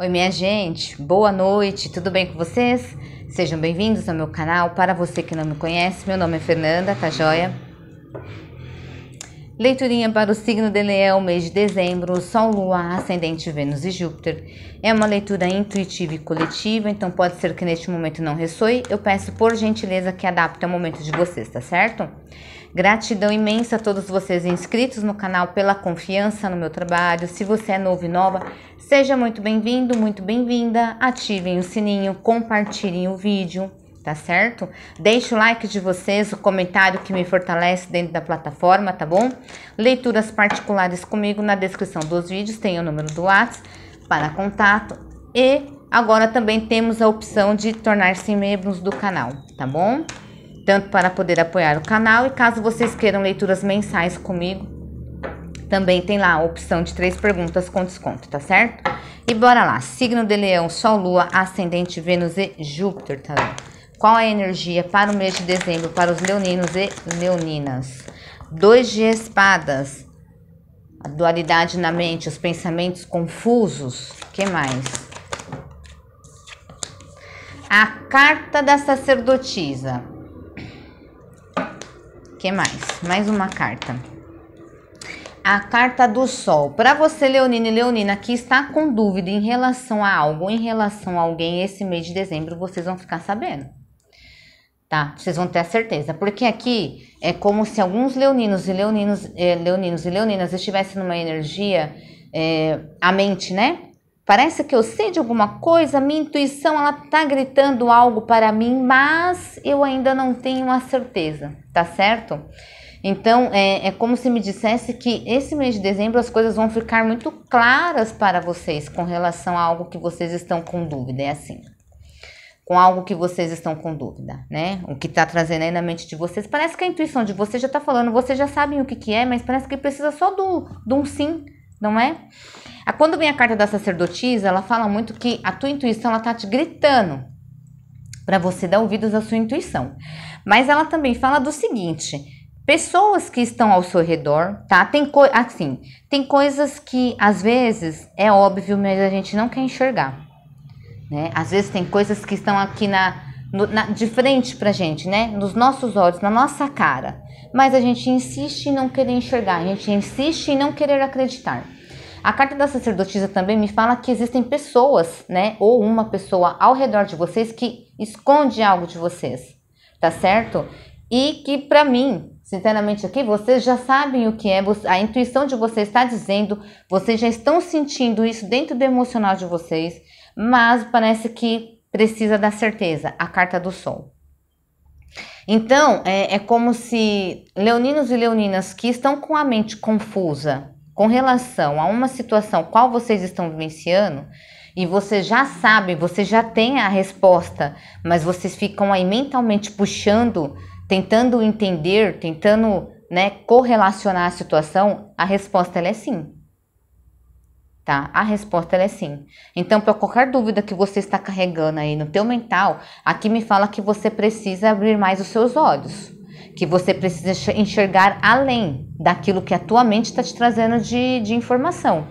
Oi, minha gente, boa noite, tudo bem com vocês? Sejam bem-vindos ao meu canal. Para você que não me conhece, meu nome é Fernanda, tá joia? Leiturinha para o signo de Leão, mês de dezembro, Sol, Lua, Ascendente, Vênus e Júpiter. É uma leitura intuitiva e coletiva, então pode ser que neste momento não ressoe. Eu peço por gentileza que adapte ao momento de vocês, tá certo? Gratidão imensa a todos vocês inscritos no canal pela confiança no meu trabalho. Se você é novo e nova, seja muito bem-vindo, muito bem-vinda. Ativem o sininho, compartilhem o vídeo, tá certo? Deixe o like de vocês, o comentário que me fortalece dentro da plataforma, tá bom? Leituras particulares comigo na descrição dos vídeos, tem o número do WhatsApp para contato e agora também temos a opção de tornar-se membros do canal, tá bom? tanto para poder apoiar o canal e caso vocês queiram leituras mensais comigo, também tem lá a opção de três perguntas com desconto, tá certo? E bora lá, signo de leão, sol, lua, ascendente, vênus e júpiter, tá vendo? Qual a energia para o mês de dezembro para os leoninos e leoninas? Dois de espadas, a dualidade na mente, os pensamentos confusos, que mais? A carta da sacerdotisa, que mais? Mais uma carta. A carta do sol. Para você, Leonino e Leonina, que está com dúvida em relação a algo, em relação a alguém, esse mês de dezembro vocês vão ficar sabendo. Tá? Vocês vão ter a certeza. Porque aqui é como se alguns leoninos e leoninos, eh, leoninos e leoninas estivessem numa energia, eh, a mente, né? Parece que eu sei de alguma coisa, minha intuição ela tá gritando algo para mim, mas eu ainda não tenho a certeza, tá certo? Então é, é, como se me dissesse que esse mês de dezembro as coisas vão ficar muito claras para vocês com relação a algo que vocês estão com dúvida. É assim. Com algo que vocês estão com dúvida, né? O que está trazendo aí na mente de vocês. Parece que a intuição de vocês já está falando, vocês já sabem o que, que é, mas parece que precisa só do, do um sim, não é? Ah, quando vem a carta da sacerdotisa, ela fala muito que a tua intuição ela tá te gritando para você dar ouvidos à sua intuição. Mas ela também fala do seguinte: pessoas que estão ao seu redor, tá? Tem assim, tem coisas que às vezes é óbvio, mas a gente não quer enxergar, né? Às vezes tem coisas que estão aqui na, no, na de frente pra gente, né? Nos nossos olhos, na nossa cara, mas a gente insiste em não querer enxergar, a gente insiste em não querer acreditar. A carta da sacerdotisa também me fala que existem pessoas, né, ou uma pessoa ao redor de vocês que esconde algo de vocês, tá certo? E que para mim, sinceramente aqui, vocês já sabem o que é, a intuição de vocês está dizendo, vocês já estão sentindo isso dentro do emocional de vocês, mas parece que precisa da certeza, a carta do sol. Então, é, é como se leoninos e leoninas que estão com a mente confusa, com relação a uma situação qual vocês estão vivenciando e você já sabe, você já tem a resposta, mas vocês ficam aí mentalmente puxando, tentando entender, tentando né, correlacionar a situação, a resposta ela é sim. Tá? A resposta ela é sim. Então, para qualquer dúvida que você está carregando aí no teu mental, aqui me fala que você precisa abrir mais os seus olhos que você precisa enxergar além daquilo que a tua mente está te trazendo de, de informação,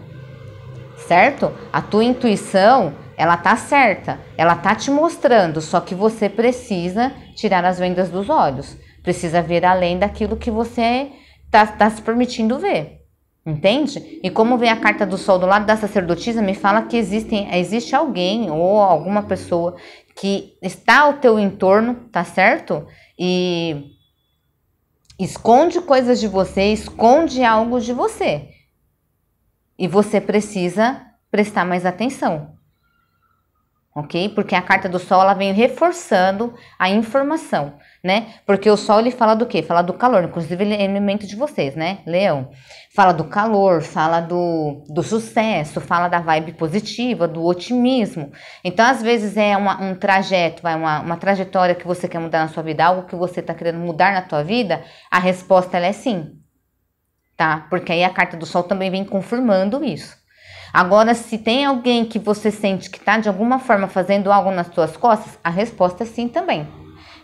certo? A tua intuição, ela tá certa, ela tá te mostrando, só que você precisa tirar as vendas dos olhos, precisa ver além daquilo que você está tá se permitindo ver. Entende? E como vem a carta do sol do lado da sacerdotisa, me fala que existem, existe alguém ou alguma pessoa que está ao teu entorno, tá certo? E esconde coisas de você, esconde algo de você. E você precisa prestar mais atenção. OK? Porque a carta do sol ela vem reforçando a informação né? Porque o sol ele fala do quê? Fala do calor, inclusive ele é elemento de vocês, né? Leão. Fala do calor, fala do, do sucesso, fala da vibe positiva, do otimismo. Então, às vezes é uma, um trajeto, vai uma, uma trajetória que você quer mudar na sua vida, algo que você está querendo mudar na sua vida, a resposta ela é sim. Tá? Porque aí a carta do sol também vem confirmando isso. Agora, se tem alguém que você sente que está de alguma forma fazendo algo nas suas costas, a resposta é sim também.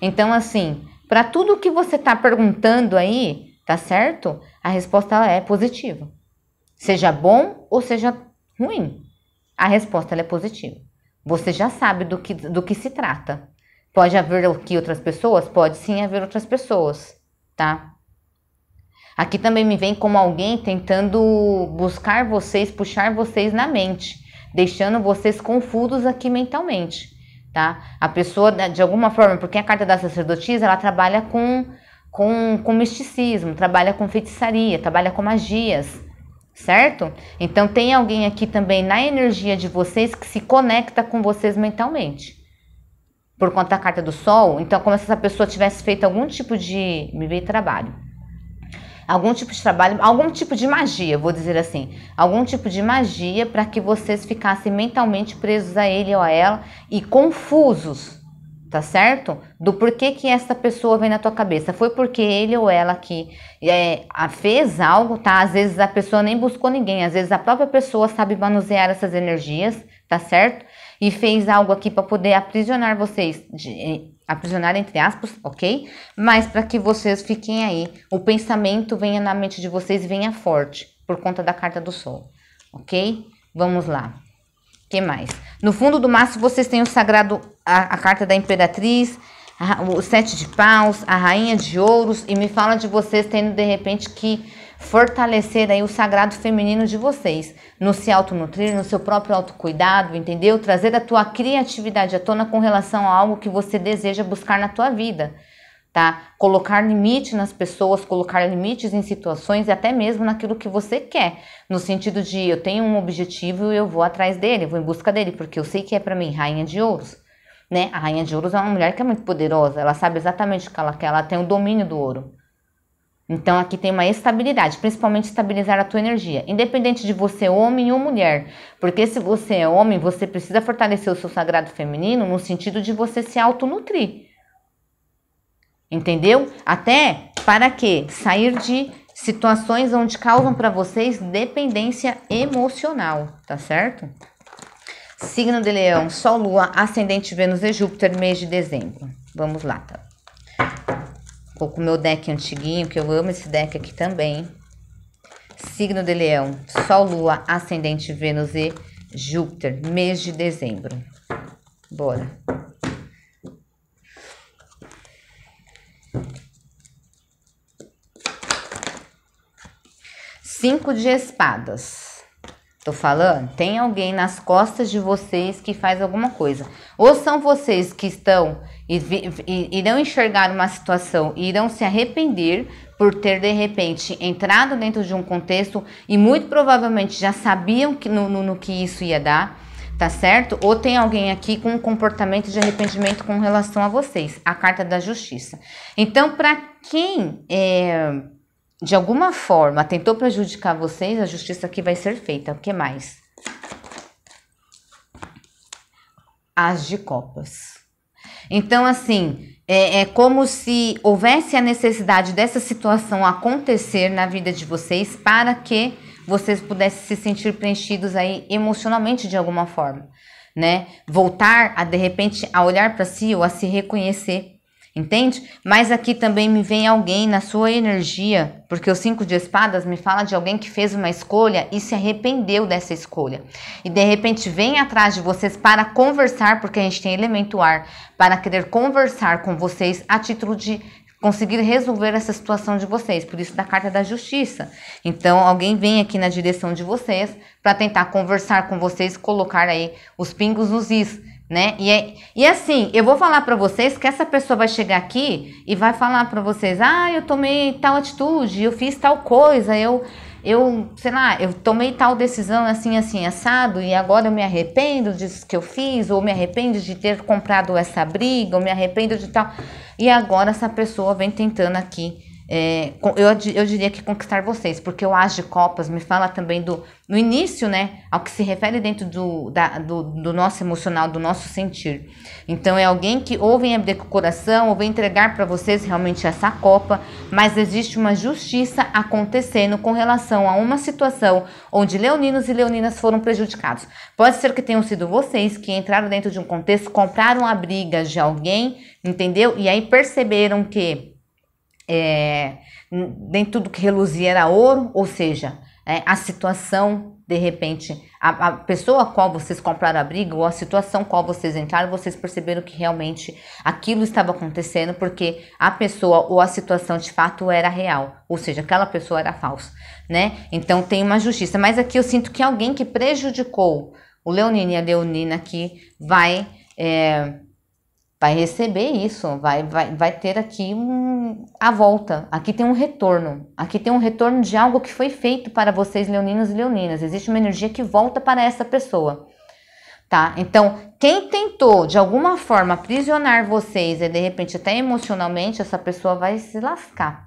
Então, assim, para tudo que você está perguntando aí, tá certo? A resposta é positiva. Seja bom ou seja ruim, a resposta é positiva. Você já sabe do que, do que se trata. Pode haver aqui outras pessoas? Pode sim haver outras pessoas, tá? Aqui também me vem como alguém tentando buscar vocês, puxar vocês na mente, deixando vocês confusos aqui mentalmente tá? A pessoa, né, de alguma forma, porque a carta da sacerdotisa, ela trabalha com, com, com misticismo, trabalha com feitiçaria, trabalha com magias, certo? Então, tem alguém aqui também na energia de vocês que se conecta com vocês mentalmente. Por conta da carta do sol, então, como se essa pessoa tivesse feito algum tipo de. Me veio trabalho algum tipo de trabalho, algum tipo de magia, vou dizer assim, algum tipo de magia para que vocês ficassem mentalmente presos a ele ou a ela e confusos, tá certo? Do porquê que essa pessoa vem na tua cabeça. Foi porque ele ou ela que é, fez algo, tá? Às vezes a pessoa nem buscou ninguém, às vezes a própria pessoa sabe manusear essas energias, tá certo? E fez algo aqui para poder aprisionar vocês, de, aprisionar entre aspas, ok? Mas para que vocês fiquem aí, o pensamento venha na mente de vocês e venha forte por conta da carta do sol, ok? Vamos lá. Que mais? No fundo do maço vocês têm o sagrado a, a carta da imperatriz, a, o sete de paus, a rainha de ouros e me fala de vocês tendo de repente que fortalecer aí o sagrado feminino de vocês, no se autonutrir, no seu próprio autocuidado, entendeu? Trazer a tua criatividade à tona com relação a algo que você deseja buscar na tua vida, tá? Colocar limite nas pessoas, colocar limites em situações e até mesmo naquilo que você quer, no sentido de eu tenho um objetivo e eu vou atrás dele, vou em busca dele, porque eu sei que é para mim rainha de ouros. Né? A rainha de ouros é uma mulher que é muito poderosa, ela sabe exatamente o que ela quer, ela tem o domínio do ouro. Então aqui tem uma estabilidade, principalmente estabilizar a tua energia, independente de você homem ou mulher, porque se você é homem, você precisa fortalecer o seu sagrado feminino no sentido de você se autonutrir. Entendeu? Até para que sair de situações onde causam para vocês dependência emocional, tá certo? Signo de Leão, Sol, Lua, Ascendente Vênus e Júpiter, mês de dezembro. Vamos lá, tá? Vou com o meu deck antiguinho, que eu amo esse deck aqui também. Signo de Leão, Sol, Lua, Ascendente, Vênus e Júpiter, mês de dezembro. Bora. Cinco de espadas. Tô falando, tem alguém nas costas de vocês que faz alguma coisa. Ou são vocês que estão e, e, irão enxergar uma situação e irão se arrepender por ter de repente entrado dentro de um contexto e muito provavelmente já sabiam que, no, no, no que isso ia dar, tá certo? Ou tem alguém aqui com um comportamento de arrependimento com relação a vocês, a carta da justiça. Então, para quem é de alguma forma tentou prejudicar vocês, a justiça aqui vai ser feita. O que mais? As de copas. Então, assim, é, é, como se houvesse a necessidade dessa situação acontecer na vida de vocês para que vocês pudessem se sentir preenchidos aí emocionalmente de alguma forma, né? Voltar a de repente a olhar para si ou a se reconhecer Entende? Mas aqui também me vem alguém na sua energia, porque o cinco de espadas me fala de alguém que fez uma escolha e se arrependeu dessa escolha. E de repente vem atrás de vocês para conversar, porque a gente tem elemento ar, para querer conversar com vocês a título de conseguir resolver essa situação de vocês, por isso da carta da justiça. Então, alguém vem aqui na direção de vocês para tentar conversar com vocês, colocar aí os pingos nos is né? E, é, e assim, eu vou falar para vocês que essa pessoa vai chegar aqui e vai falar para vocês: ah, eu tomei tal atitude, eu fiz tal coisa, eu, eu, sei lá, eu tomei tal decisão assim, assim, assado, e agora eu me arrependo disso que eu fiz, ou me arrependo de ter comprado essa briga, ou me arrependo de tal. E agora essa pessoa vem tentando aqui é, eu, eu diria que conquistar vocês, porque o As de Copas me fala também do. No início, né? Ao que se refere dentro do, da, do, do nosso emocional, do nosso sentir. Então, é alguém que ou vem abrir com o coração, ou vem entregar para vocês realmente essa Copa, mas existe uma justiça acontecendo com relação a uma situação onde leoninos e leoninas foram prejudicados. Pode ser que tenham sido vocês que entraram dentro de um contexto, compraram a briga de alguém, entendeu? E aí perceberam que é, nem tudo que reluzia era ouro, ou seja, é, a situação, de repente, a, a pessoa a qual vocês compraram a briga ou a situação a qual vocês entraram, vocês perceberam que realmente aquilo estava acontecendo porque a pessoa ou a situação de fato era real, ou seja, aquela pessoa era falsa, né? Então tem uma justiça, mas aqui eu sinto que alguém que prejudicou o Leonino e a Leonina aqui vai. É, vai receber isso, vai, vai, vai ter aqui um, a volta, aqui tem um retorno, aqui tem um retorno de algo que foi feito para vocês, leoninos e leoninas, existe uma energia que volta para essa pessoa, tá? Então, quem tentou de alguma forma aprisionar vocês e de repente até emocionalmente, essa pessoa vai se lascar.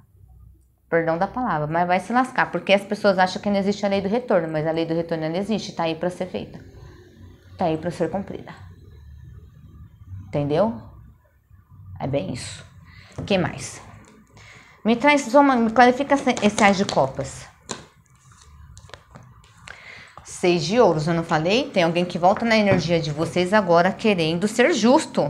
Perdão da palavra, mas vai se lascar, porque as pessoas acham que não existe a lei do retorno, mas a lei do retorno ela existe, tá aí para ser feita, tá aí para ser cumprida. Entendeu? É bem isso. O que mais? Me traz, soma, me clarifica esse as de copas. Seis de ouros, eu não falei? Tem alguém que volta na energia de vocês agora querendo ser justo.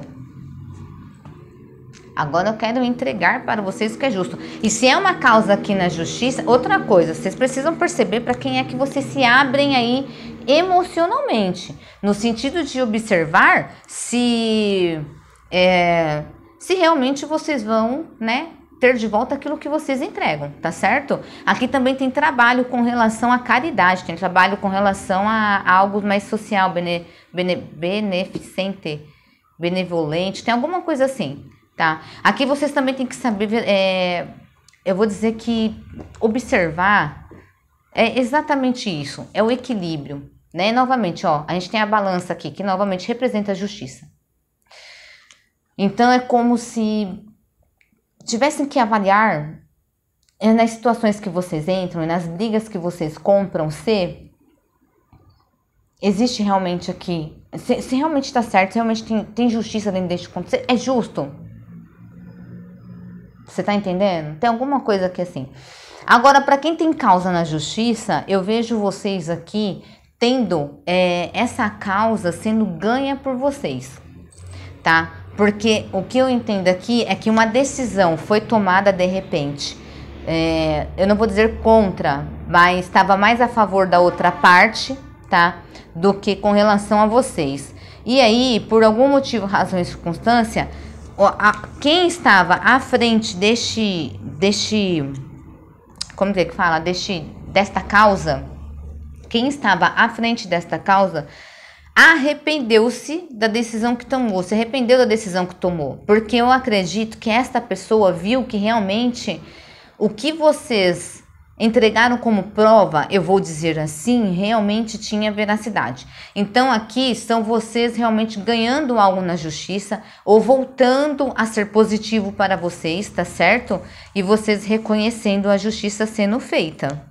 Agora eu quero entregar para vocês o que é justo. E se é uma causa aqui na justiça, outra coisa, vocês precisam perceber para quem é que vocês se abrem aí emocionalmente, no sentido de observar se é, se realmente vocês vão, né, ter de volta aquilo que vocês entregam, tá certo? Aqui também tem trabalho com relação à caridade, tem trabalho com relação a, a algo mais social, bene, bene, beneficente, benevolente, tem alguma coisa assim, tá? Aqui vocês também têm que saber, é, eu vou dizer que observar é exatamente isso, é o equilíbrio. Né? Novamente, ó, a gente tem a balança aqui, que novamente representa a justiça. Então é como se tivessem que avaliar é nas situações que vocês entram e nas brigas que vocês compram se existe realmente aqui, se, se realmente está certo, se realmente tem, tem justiça dentro deste conto, é justo. Você tá entendendo? Tem alguma coisa aqui assim. Agora, para quem tem causa na justiça, eu vejo vocês aqui tendo é, essa causa sendo ganha por vocês, tá? Porque o que eu entendo aqui é que uma decisão foi tomada de repente. É, eu não vou dizer contra, mas estava mais a favor da outra parte, tá? Do que com relação a vocês. E aí, por algum motivo, razão e circunstância, quem estava à frente deste, deste, como é que fala, deste, desta causa, quem estava à frente desta causa arrependeu-se da decisão que tomou, se arrependeu da decisão que tomou, porque eu acredito que esta pessoa viu que realmente o que vocês entregaram como prova, eu vou dizer assim, realmente tinha veracidade. Então aqui são vocês realmente ganhando algo na justiça ou voltando a ser positivo para vocês, tá certo? E vocês reconhecendo a justiça sendo feita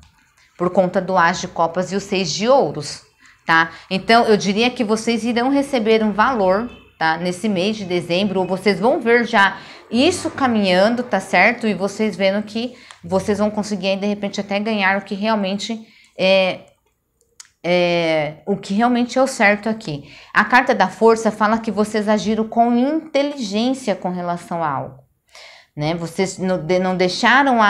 por conta do As de Copas e o Seis de Ouros, tá? Então, eu diria que vocês irão receber um valor, tá? Nesse mês de dezembro, ou vocês vão ver já isso caminhando, tá certo? E vocês vendo que vocês vão conseguir, aí, de repente, até ganhar o que realmente é, é, o que realmente é o certo aqui. A carta da força fala que vocês agiram com inteligência com relação a algo. Né? Vocês não, não deixaram a,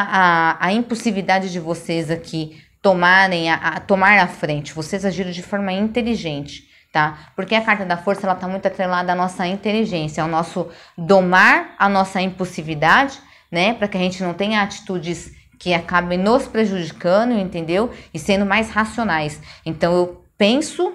a, a impulsividade de vocês aqui tomarem a, a, tomar a frente. Vocês agiram de forma inteligente, tá? Porque a carta da força ela tá muito atrelada à nossa inteligência, ao nosso domar a nossa impulsividade, né, para que a gente não tenha atitudes que acabem nos prejudicando, entendeu? E sendo mais racionais. Então eu penso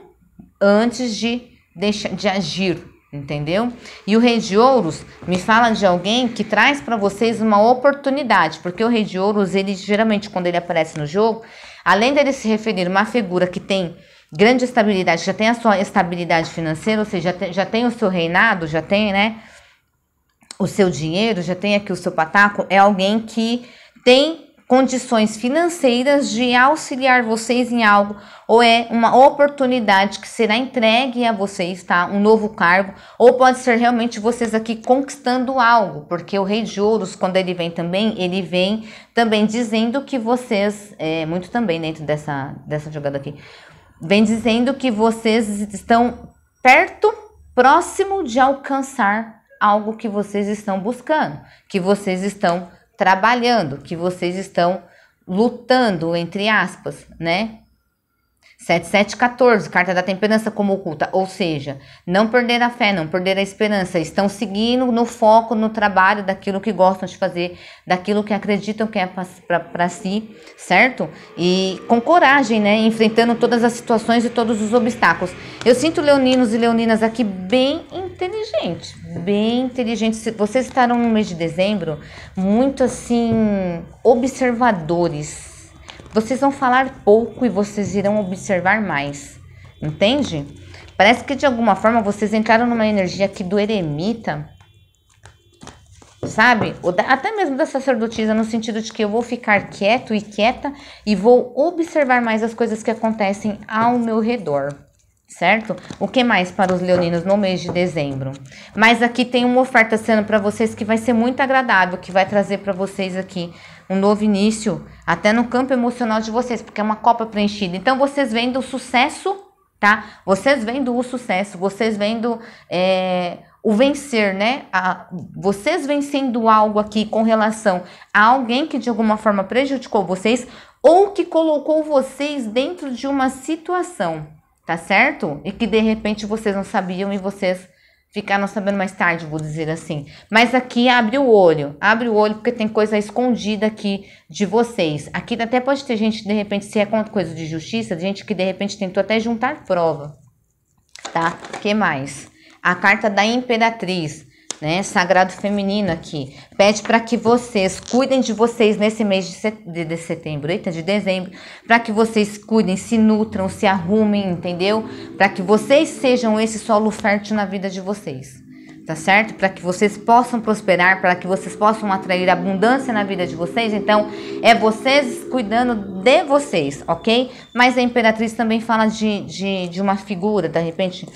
antes de deixar de agir, entendeu? E o Rei de Ouros me fala de alguém que traz para vocês uma oportunidade, porque o Rei de Ouros, ele geralmente quando ele aparece no jogo, Além dele se referir a uma figura que tem grande estabilidade, já tem a sua estabilidade financeira, ou seja, já tem, já tem o seu reinado, já tem, né? O seu dinheiro, já tem aqui o seu pataco, é alguém que tem condições financeiras de auxiliar vocês em algo ou é uma oportunidade que será entregue a vocês, tá? Um novo cargo, ou pode ser realmente vocês aqui conquistando algo, porque o Rei de Ouros, quando ele vem também, ele vem também dizendo que vocês, é, muito também dentro dessa, dessa jogada aqui, vem dizendo que vocês estão perto, próximo de alcançar algo que vocês estão buscando, que vocês estão trabalhando, que vocês estão lutando, entre aspas, né? 7714, carta da temperança como oculta, ou seja, não perder a fé, não perder a esperança, estão seguindo no foco, no trabalho daquilo que gostam de fazer, daquilo que acreditam que é para si, certo? E com coragem, né, enfrentando todas as situações e todos os obstáculos. Eu sinto leoninos e leoninas aqui bem inteligentes, bem inteligentes. Vocês estarão no mês de dezembro muito assim observadores, vocês vão falar pouco e vocês irão observar mais. Entende? Parece que de alguma forma vocês entraram numa energia aqui do eremita, sabe? Até mesmo da sacerdotisa, no sentido de que eu vou ficar quieto e quieta e vou observar mais as coisas que acontecem ao meu redor certo? O que mais para os leoninos no mês de dezembro? Mas aqui tem uma oferta sendo para vocês que vai ser muito agradável, que vai trazer para vocês aqui um novo início, até no campo emocional de vocês, porque é uma copa preenchida. Então vocês vendo o sucesso, tá? Vocês vendo o sucesso, vocês vendo é, o vencer, né? A, vocês vencendo algo aqui com relação a alguém que de alguma forma prejudicou vocês ou que colocou vocês dentro de uma situação, tá certo? E que de repente vocês não sabiam e vocês ficaram sabendo mais tarde, vou dizer assim. Mas aqui abre o olho, abre o olho porque tem coisa escondida aqui de vocês. Aqui até pode ter gente, de repente, se é coisa de justiça, gente que de repente tentou até juntar prova, tá? que mais? A carta da Imperatriz né, sagrado feminino aqui. Pede para que vocês cuidem de vocês nesse mês de setembro, eita, de dezembro, para que vocês cuidem, se nutram, se arrumem, entendeu? Para que vocês sejam esse solo fértil na vida de vocês tá certo? Para que vocês possam prosperar, para que vocês possam atrair abundância na vida de vocês. Então, é vocês cuidando de vocês, ok? Mas a Imperatriz também fala de, de, de uma figura, de repente.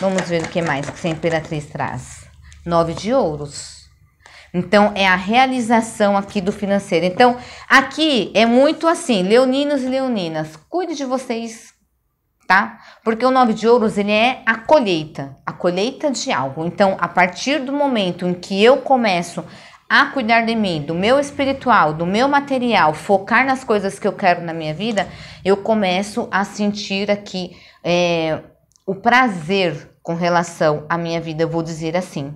Vamos ver o que mais que a Imperatriz traz nove de ouros. Então, é a realização aqui do financeiro. Então, aqui é muito assim, leoninos e leoninas, cuide de vocês, tá? Porque o nove de ouros, ele é a colheita, a colheita de algo. Então, a partir do momento em que eu começo a cuidar de mim, do meu espiritual, do meu material, focar nas coisas que eu quero na minha vida, eu começo a sentir aqui é, o prazer com relação à minha vida, eu vou dizer assim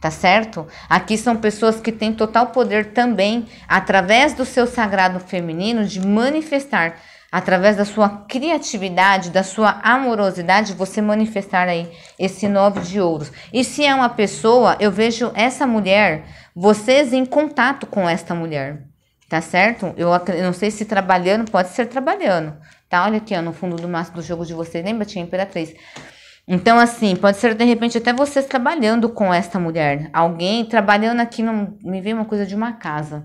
tá certo? Aqui são pessoas que têm total poder também, através do seu sagrado feminino, de manifestar, através da sua criatividade, da sua amorosidade, você manifestar aí esse nove de ouros. E se é uma pessoa, eu vejo essa mulher, vocês em contato com esta mulher, tá certo? Eu não sei se trabalhando, pode ser trabalhando, tá? Olha aqui, ó, no fundo do maço do jogo de vocês, lembra? Tinha Imperatriz. Então, assim, pode ser de repente até vocês trabalhando com esta mulher. Alguém trabalhando aqui, no, me veio uma coisa de uma casa.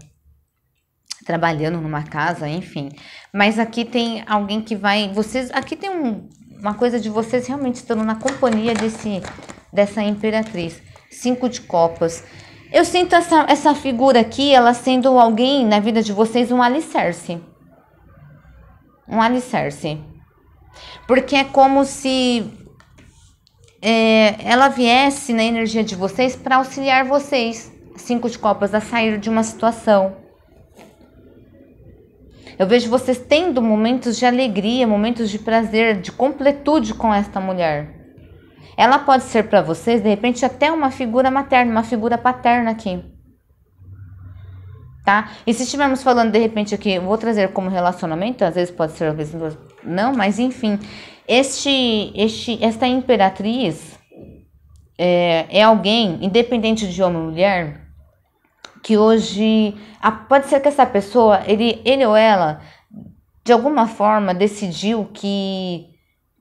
Trabalhando numa casa, enfim. Mas aqui tem alguém que vai. Vocês. Aqui tem um, uma coisa de vocês realmente estando na companhia desse, dessa imperatriz. Cinco de copas. Eu sinto essa, essa figura aqui, ela sendo alguém na vida de vocês, um alicerce. Um alicerce. Porque é como se é, ela viesse na energia de vocês para auxiliar vocês, cinco de copas, a sair de uma situação. Eu vejo vocês tendo momentos de alegria, momentos de prazer, de completude com esta mulher. Ela pode ser para vocês, de repente, até uma figura materna, uma figura paterna aqui. Tá? E se estivermos falando, de repente, aqui, vou trazer como relacionamento, às vezes pode ser, às vezes não, mas enfim, este, este, esta imperatriz é, é alguém, independente de homem ou mulher, que hoje a, pode ser que essa pessoa, ele, ele ou ela, de alguma forma decidiu que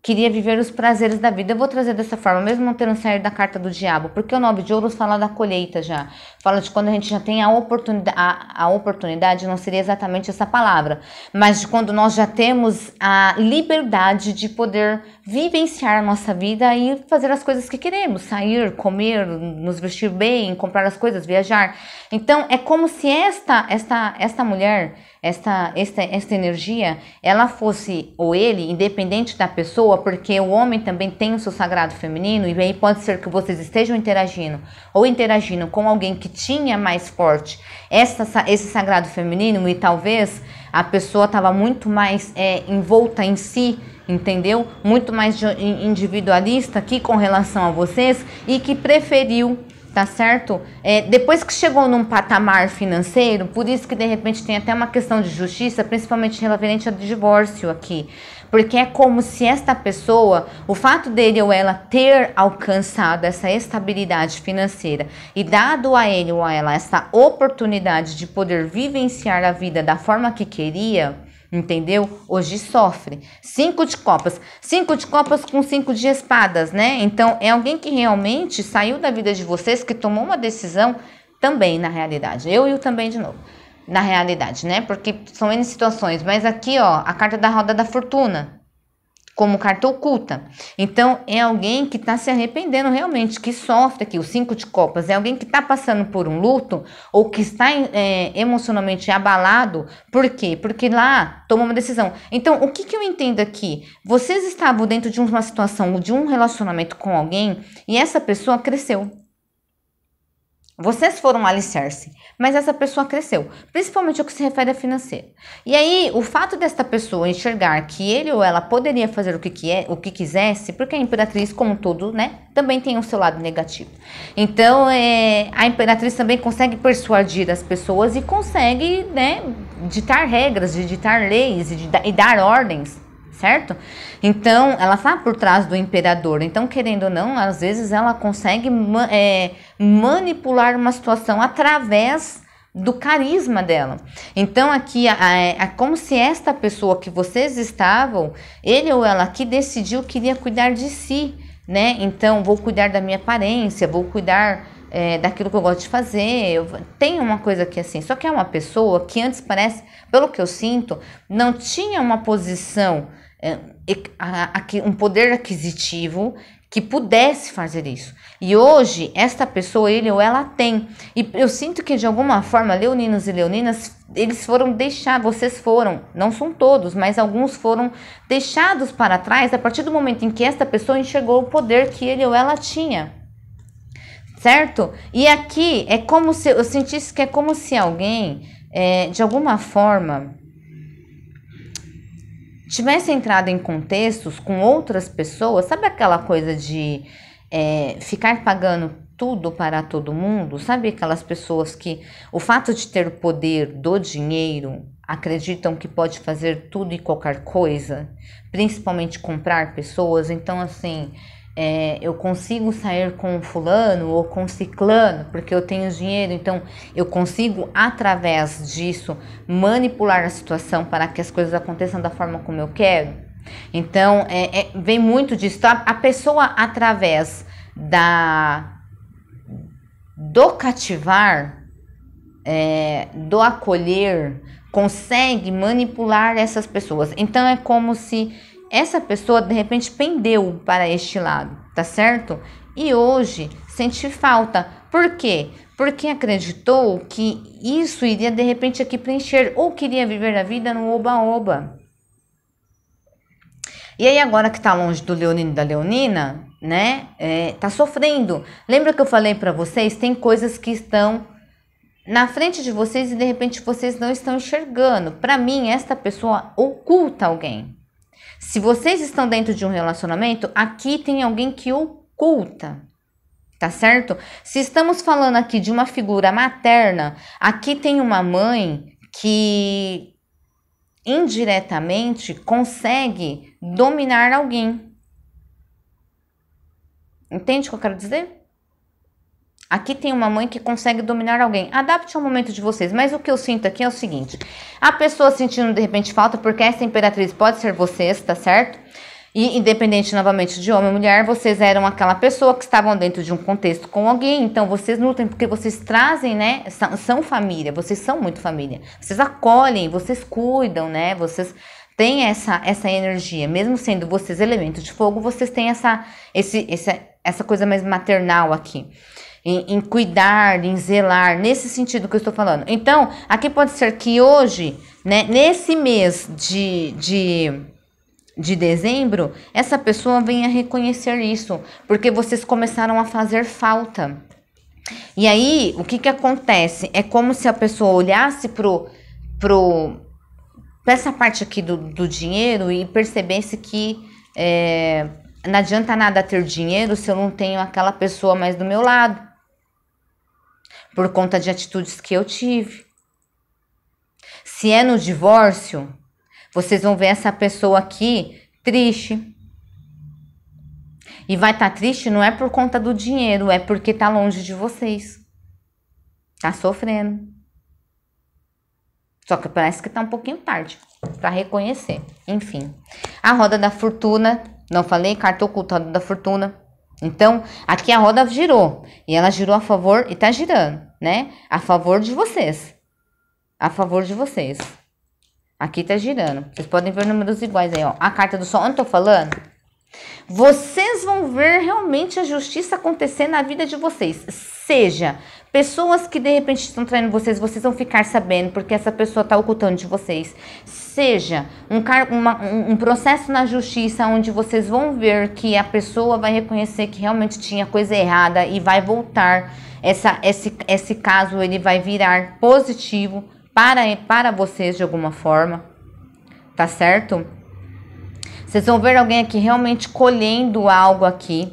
queria viver os prazeres da vida. Eu vou trazer dessa forma, mesmo não tendo saído da carta do diabo, porque o nove de ouros fala da colheita já. Fala de quando a gente já tem a oportunidade, a, a oportunidade não seria exatamente essa palavra, mas de quando nós já temos a liberdade de poder vivenciar a nossa vida e fazer as coisas que queremos, sair, comer, nos vestir bem, comprar as coisas, viajar. Então, é como se esta esta esta mulher esta, esta, esta energia, ela fosse, ou ele, independente da pessoa, porque o homem também tem o seu sagrado feminino, e aí pode ser que vocês estejam interagindo ou interagindo com alguém que tinha mais forte essa, esse sagrado feminino, e talvez a pessoa estava muito mais é, envolta em si, entendeu? Muito mais individualista aqui com relação a vocês e que preferiu tá certo? É, depois que chegou num patamar financeiro, por isso que de repente tem até uma questão de justiça, principalmente relevante ao divórcio aqui. Porque é como se esta pessoa, o fato dele ou ela ter alcançado essa estabilidade financeira e dado a ele ou a ela essa oportunidade de poder vivenciar a vida da forma que queria, entendeu? Hoje sofre. Cinco de copas. Cinco de copas com cinco de espadas, né? Então, é alguém que realmente saiu da vida de vocês, que tomou uma decisão também na realidade. Eu e o também de novo. Na realidade, né? Porque são N situações. Mas aqui, ó, a carta da roda da fortuna como carta oculta. Então, é alguém que está se arrependendo realmente, que sofre aqui, o cinco de copas. É alguém que está passando por um luto ou que está é, emocionalmente abalado. Por quê? Porque lá tomou uma decisão. Então, o que, que eu entendo aqui? Vocês estavam dentro de uma situação, de um relacionamento com alguém e essa pessoa cresceu. Vocês foram um alicerce, mas essa pessoa cresceu, principalmente o que se refere a financeiro. E aí, o fato desta pessoa enxergar que ele ou ela poderia fazer o que, que é, o que quisesse, porque a imperatriz, como contudo, né, também tem o seu lado negativo. Então, é, a imperatriz também consegue persuadir as pessoas e consegue, né, ditar regras, ditar leis e, e dar ordens certo? Então, ela está por trás do imperador. Então, querendo ou não, às vezes ela consegue é, manipular uma situação através do carisma dela. Então aqui é como se esta pessoa que vocês estavam, ele ou ela que decidiu queria cuidar de si, né? Então vou cuidar da minha aparência, vou cuidar é, daquilo que eu gosto de fazer. Eu, tem uma coisa que é assim, só que é uma pessoa que antes parece, pelo que eu sinto, não tinha uma posição é, um poder aquisitivo que pudesse fazer isso. E hoje, esta pessoa, ele ou ela tem. E eu sinto que de alguma forma, leoninos e leoninas, eles foram deixados, vocês foram, não são todos, mas alguns foram deixados para trás a partir do momento em que esta pessoa enxergou o poder que ele ou ela tinha. Certo? E aqui é como se eu sentisse que é como se alguém, é, de alguma forma, tivesse entrado em contextos com outras pessoas, sabe aquela coisa de é, ficar pagando tudo para todo mundo? Sabe aquelas pessoas que o fato de ter o poder do dinheiro acreditam que pode fazer tudo e qualquer coisa, principalmente comprar pessoas? Então, assim é, eu consigo sair com fulano ou com ciclano porque eu tenho dinheiro, então eu consigo através disso manipular a situação para que as coisas aconteçam da forma como eu quero. Então é, é, vem muito disso. Então, a, a pessoa através da do cativar, é, do acolher, consegue manipular essas pessoas. Então é como se essa pessoa de repente pendeu para este lado, tá certo? E hoje sente falta. Por quê? Porque acreditou que isso iria de repente aqui preencher ou queria viver a vida no oba-oba. E aí agora que tá longe do leonino e da leonina, né? É, tá sofrendo. Lembra que eu falei para vocês? Tem coisas que estão na frente de vocês e de repente vocês não estão enxergando. Para mim, esta pessoa oculta alguém. Se vocês estão dentro de um relacionamento, aqui tem alguém que oculta, tá certo? Se estamos falando aqui de uma figura materna, aqui tem uma mãe que indiretamente consegue dominar alguém. Entende o que eu quero dizer? Aqui tem uma mãe que consegue dominar alguém. Adapte ao momento de vocês. Mas o que eu sinto aqui é o seguinte: a pessoa sentindo de repente falta, porque essa imperatriz pode ser vocês, tá certo? E independente novamente de homem ou mulher, vocês eram aquela pessoa que estavam dentro de um contexto com alguém, então vocês nutrem, porque vocês trazem, né? São, são família, vocês são muito família. Vocês acolhem, vocês cuidam, né? Vocês têm essa essa energia, mesmo sendo vocês elementos de fogo, vocês têm essa esse, essa essa coisa mais maternal aqui em, em cuidar, em zelar, nesse sentido que eu estou falando. Então, aqui pode ser que hoje, né, nesse mês de, de de dezembro, essa pessoa venha reconhecer isso, porque vocês começaram a fazer falta. E aí, o que que acontece? É como se a pessoa olhasse pro, pro, essa parte aqui do, do dinheiro e percebesse que é, não adianta nada ter dinheiro se eu não tenho aquela pessoa mais do meu lado por conta de atitudes que eu tive. Se é no divórcio, vocês vão ver essa pessoa aqui triste. E vai estar tá triste não é por conta do dinheiro, é porque está longe de vocês. Está sofrendo. Só que parece que está um pouquinho tarde para reconhecer. Enfim. A roda da fortuna, não falei, carta oculta, roda da fortuna então, aqui a roda girou e ela girou a favor e está girando, né? A favor de vocês. A favor de vocês. Aqui está girando. Vocês podem ver números iguais aí, ó. A carta do sol, onde eu tô falando? Vocês vão ver realmente a justiça acontecer na vida de vocês, seja Pessoas que de repente estão traindo vocês, vocês vão ficar sabendo porque essa pessoa está ocultando de vocês. Seja um, uma, um, um processo na justiça onde vocês vão ver que a pessoa vai reconhecer que realmente tinha coisa errada e vai voltar. Essa, esse, esse caso ele vai virar positivo para, para vocês de alguma forma, tá certo? Vocês vão ver alguém aqui realmente colhendo algo aqui,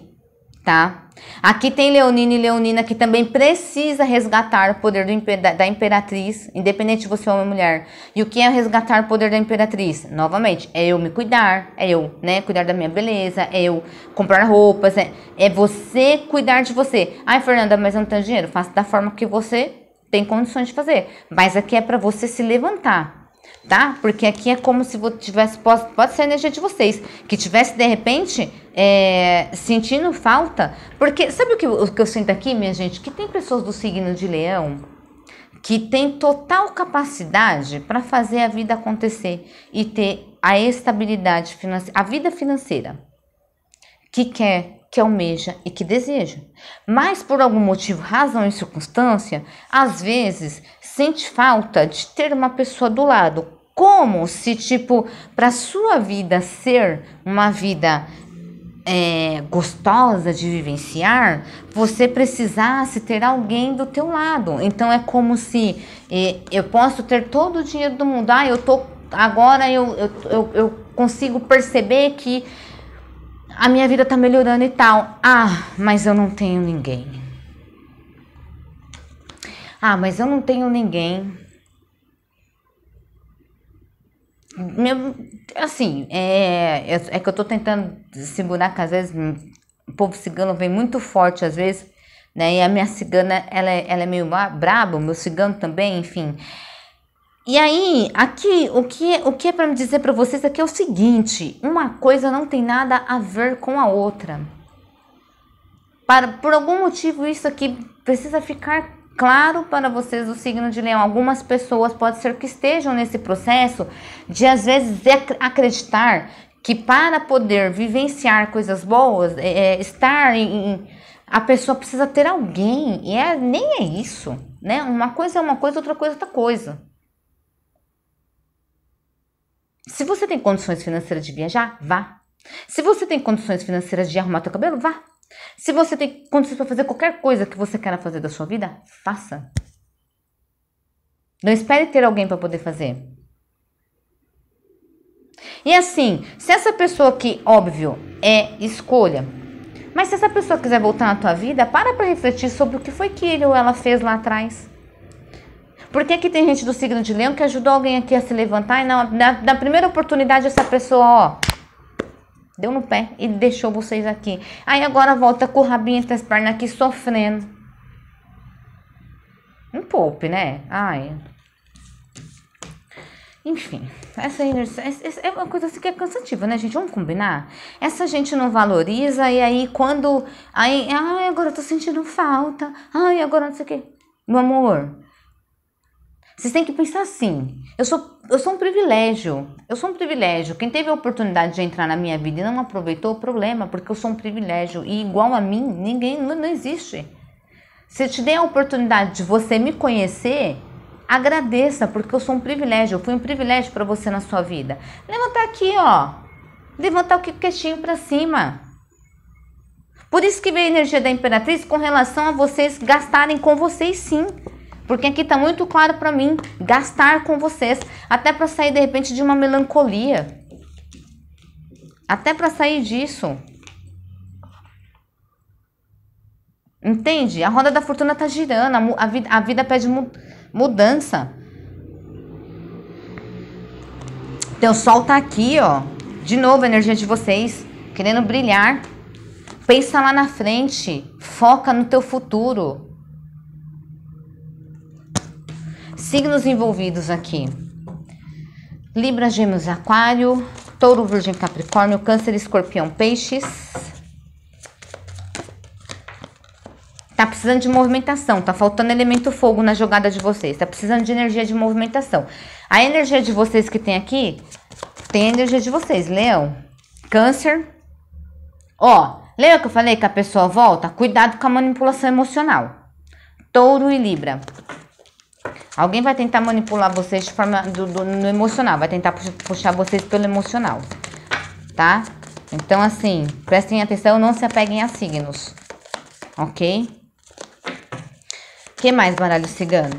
tá? Aqui tem Leonine e Leonina que também precisa resgatar o poder do, da imperatriz, independente de você é homem ou mulher. E o que é resgatar o poder da imperatriz? Novamente, é eu me cuidar, é eu, né, cuidar da minha beleza, é eu comprar roupas, é, é você cuidar de você. Ai, Fernanda, mas eu não tenho dinheiro. Faça da forma que você tem condições de fazer. Mas aqui é para você se levantar, tá? Porque aqui é como se você tivesse, pode, pode ser a energia de vocês, que tivesse de repente é, sentindo falta. Porque sabe o que, o que eu sinto aqui, minha gente? Que tem pessoas do signo de leão que tem total capacidade para fazer a vida acontecer e ter a estabilidade financeira, a vida financeira que quer que almeja e que deseja. Mas por algum motivo, razão e circunstância, às vezes sente falta de ter uma pessoa do lado, como se tipo para sua vida ser uma vida é, gostosa de vivenciar, você precisasse ter alguém do teu lado. Então é como se é, eu posso ter todo o dinheiro do mundo. Ah, eu tô agora eu, eu, eu, eu consigo perceber que a minha vida tá melhorando e tal. Ah, mas eu não tenho ninguém. Ah, mas eu não tenho ninguém. Meu, assim, é, é, é que eu tô tentando segurar que às vezes o povo cigano vem muito forte às vezes, né? E a minha cigana, ela, é, ela é meio braba, o meu cigano também, enfim. E aí, aqui, o que, o que é para me dizer para vocês aqui é o seguinte: uma coisa não tem nada a ver com a outra. Para, por algum motivo, isso aqui precisa ficar claro para vocês do signo de leão. Algumas pessoas pode ser que estejam nesse processo de às vezes acreditar que para poder vivenciar coisas boas, é, é estar em, a pessoa precisa ter alguém. E é, nem é isso, né? Uma coisa é uma coisa, outra coisa é outra coisa. Se você tem condições financeiras de viajar, vá. Se você tem condições financeiras de arrumar teu cabelo, vá. Se você tem condições para fazer qualquer coisa que você queira fazer da sua vida, faça. Não espere ter alguém para poder fazer. E assim, se essa pessoa que, óbvio, é escolha, mas se essa pessoa quiser voltar na tua vida, para para refletir sobre o que foi que ele ou ela fez lá atrás. Por que, que tem gente do signo de leão que ajudou alguém aqui a se levantar e na, na, na primeira oportunidade essa pessoa, ó, deu no pé e deixou vocês aqui. Aí agora volta com o rabinho entre as pernas aqui sofrendo. Um poupe, né? Ai. Enfim, essa, essa é uma coisa assim que é cansativa, né, gente? Vamos combinar? Essa gente não valoriza e aí quando. Aí, ai, agora eu tô sentindo falta. Ai, agora não sei o quê. Meu amor, vocês têm que pensar assim: eu sou, eu sou um privilégio, eu sou um privilégio. Quem teve a oportunidade de entrar na minha vida e não aproveitou, o problema, porque eu sou um privilégio e igual a mim, ninguém não, não existe. Se eu te der a oportunidade de você me conhecer, agradeça, porque eu sou um privilégio, eu fui um privilégio para você na sua vida. Levantar aqui, ó, levantar o queixinho para cima. Por isso que veio a energia da Imperatriz com relação a vocês gastarem com vocês sim. Porque aqui está muito claro para mim gastar com vocês, até para sair de repente de uma melancolia. Até para sair disso. Entende? A roda da fortuna está girando, a, vida, a vida pede mudança. Então, o sol está aqui, ó. De novo, a energia de vocês, querendo brilhar. Pensa lá na frente, foca no teu futuro. signos envolvidos aqui. Libra, Gêmeos, Aquário, Touro, Virgem, Capricórnio, Câncer, Escorpião, Peixes. Tá precisando de movimentação, tá faltando elemento fogo na jogada de vocês, tá precisando de energia de movimentação. A energia de vocês que tem aqui, tem a energia de vocês, Leão, Câncer. Ó, lembra que eu falei que a pessoa volta? Cuidado com a manipulação emocional. Touro e Libra. Alguém vai tentar manipular vocês de forma do, do, no emocional, vai tentar puxar vocês pelo emocional, tá? Então, assim, prestem atenção, não se apeguem a signos, ok? que mais, baralho cigano?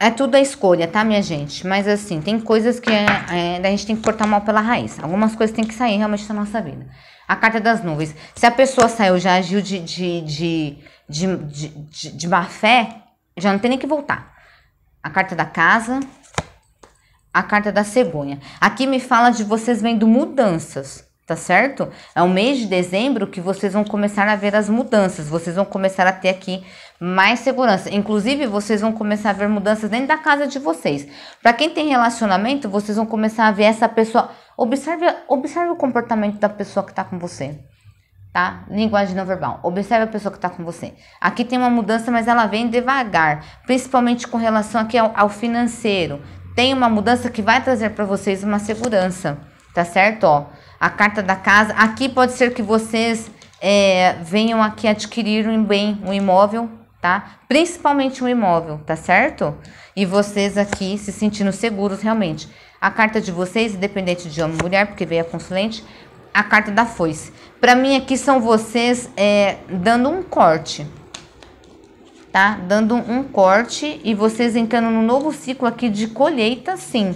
É tudo a escolha, tá, minha gente? Mas, assim, tem coisas que é, é, a gente tem que cortar mal pela raiz. Algumas coisas tem que sair realmente da nossa vida. A carta das nuvens. Se a pessoa saiu, já agiu de, de, de, de, de, de, de má fé, já não tem nem que voltar. A carta da casa, a carta da cegonha. Aqui me fala de vocês vendo mudanças, tá certo? É o mês de dezembro que vocês vão começar a ver as mudanças, vocês vão começar a ter aqui mais segurança. Inclusive, vocês vão começar a ver mudanças dentro da casa de vocês. Para quem tem relacionamento, vocês vão começar a ver essa pessoa. Observe, observe o comportamento da pessoa que tá com você tá? Linguagem não verbal. Observe a pessoa que está com você. Aqui tem uma mudança, mas ela vem devagar, principalmente com relação aqui ao, ao financeiro. Tem uma mudança que vai trazer para vocês uma segurança, tá certo? Ó, a carta da casa. Aqui pode ser que vocês é, venham aqui adquirir um bem, um imóvel, tá? Principalmente um imóvel, tá certo? E vocês aqui se sentindo seguros realmente. A carta de vocês, independente de homem ou mulher, porque veio a consulente, a carta da foice. Para mim aqui são vocês é, dando um corte, tá? Dando um corte e vocês entrando num novo ciclo aqui de colheita, sim.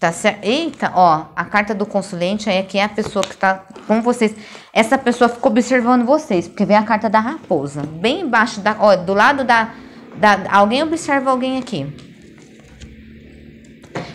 Tá certo? Eita, ó, a carta do consulente aí aqui é a pessoa que tá com vocês. Essa pessoa ficou observando vocês, porque vem a carta da raposa. Bem embaixo da, ó, do lado da, da alguém observa alguém aqui.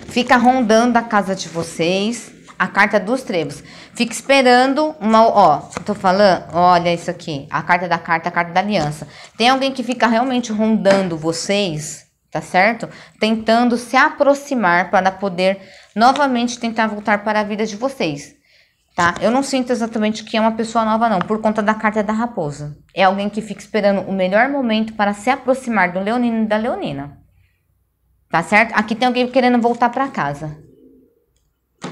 Fica rondando a casa de vocês, a carta dos trevos. Fica esperando uma. Ó, tô falando, olha isso aqui. A carta da carta, a carta da aliança. Tem alguém que fica realmente rondando vocês, tá certo? Tentando se aproximar para poder novamente tentar voltar para a vida de vocês, tá? Eu não sinto exatamente que é uma pessoa nova, não, por conta da carta da raposa. É alguém que fica esperando o melhor momento para se aproximar do leonino e da leonina, tá certo? Aqui tem alguém querendo voltar para casa,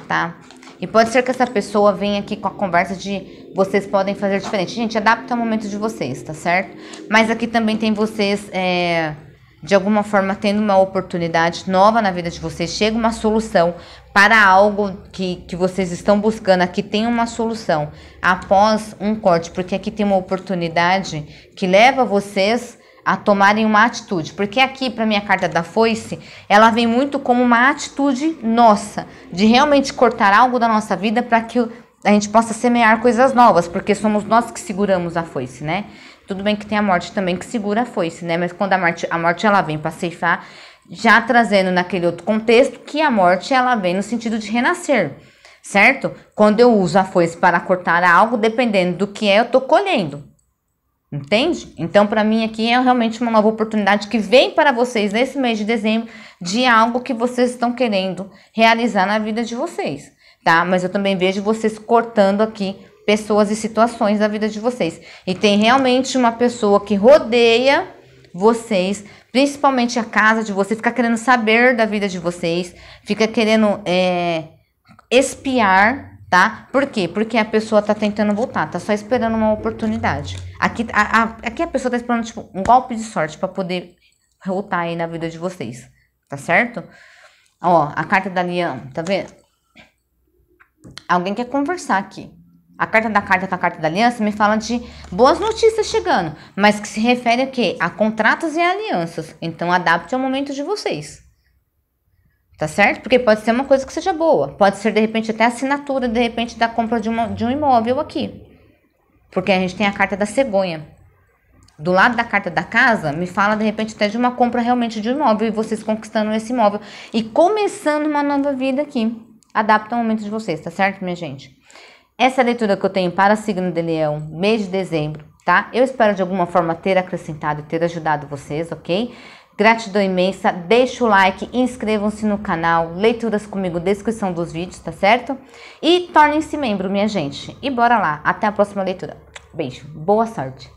tá? E pode ser que essa pessoa venha aqui com a conversa de vocês podem fazer diferente. Gente, adapta ao momento de vocês, tá certo? Mas aqui também tem vocês, é, de alguma forma, tendo uma oportunidade nova na vida de vocês. Chega uma solução para algo que, que vocês estão buscando. Aqui tem uma solução após um corte, porque aqui tem uma oportunidade que leva vocês a tomarem uma atitude, porque aqui para minha carta da foice, ela vem muito como uma atitude nossa, de realmente cortar algo da nossa vida para que a gente possa semear coisas novas, porque somos nós que seguramos a foice, né? Tudo bem que tem a morte também que segura a foice, né? Mas quando a morte, a morte ela vem para ceifar, já trazendo naquele outro contexto que a morte ela vem no sentido de renascer, certo? Quando eu uso a foice para cortar algo, dependendo do que é, eu tô colhendo. Entende? Então, para mim, aqui é realmente uma nova oportunidade que vem para vocês nesse mês de dezembro de algo que vocês estão querendo realizar na vida de vocês, tá? Mas eu também vejo vocês cortando aqui pessoas e situações da vida de vocês. E tem realmente uma pessoa que rodeia vocês, principalmente a casa de vocês, fica querendo saber da vida de vocês, fica querendo é, espiar tá? Por quê? Porque a pessoa tá tentando voltar, tá só esperando uma oportunidade. Aqui a, a aqui a pessoa tá esperando tipo, um golpe de sorte para poder voltar aí na vida de vocês, tá certo? Ó, a carta da Liam, tá vendo? Alguém quer conversar aqui. A carta da carta com a carta da aliança me fala de boas notícias chegando, mas que se refere a quê? A contratos e alianças. Então adapte ao momento de vocês. Tá certo? Porque pode ser uma coisa que seja boa. Pode ser, de repente, até assinatura, de repente, da compra de, uma, de um imóvel aqui. Porque a gente tem a carta da cegonha. Do lado da carta da casa, me fala, de repente, até de uma compra realmente de um imóvel e vocês conquistando esse imóvel e começando uma nova vida aqui. Adapta o momento de vocês, tá certo, minha gente? Essa é a leitura que eu tenho para signo de leão, mês de dezembro, tá? Eu espero, de alguma forma, ter acrescentado e ter ajudado vocês, ok? Gratidão imensa, deixa o like, inscrevam-se no canal, leituras comigo, descrição dos vídeos, tá certo? E tornem-se membro, minha gente. E bora lá, até a próxima leitura. Beijo, boa sorte!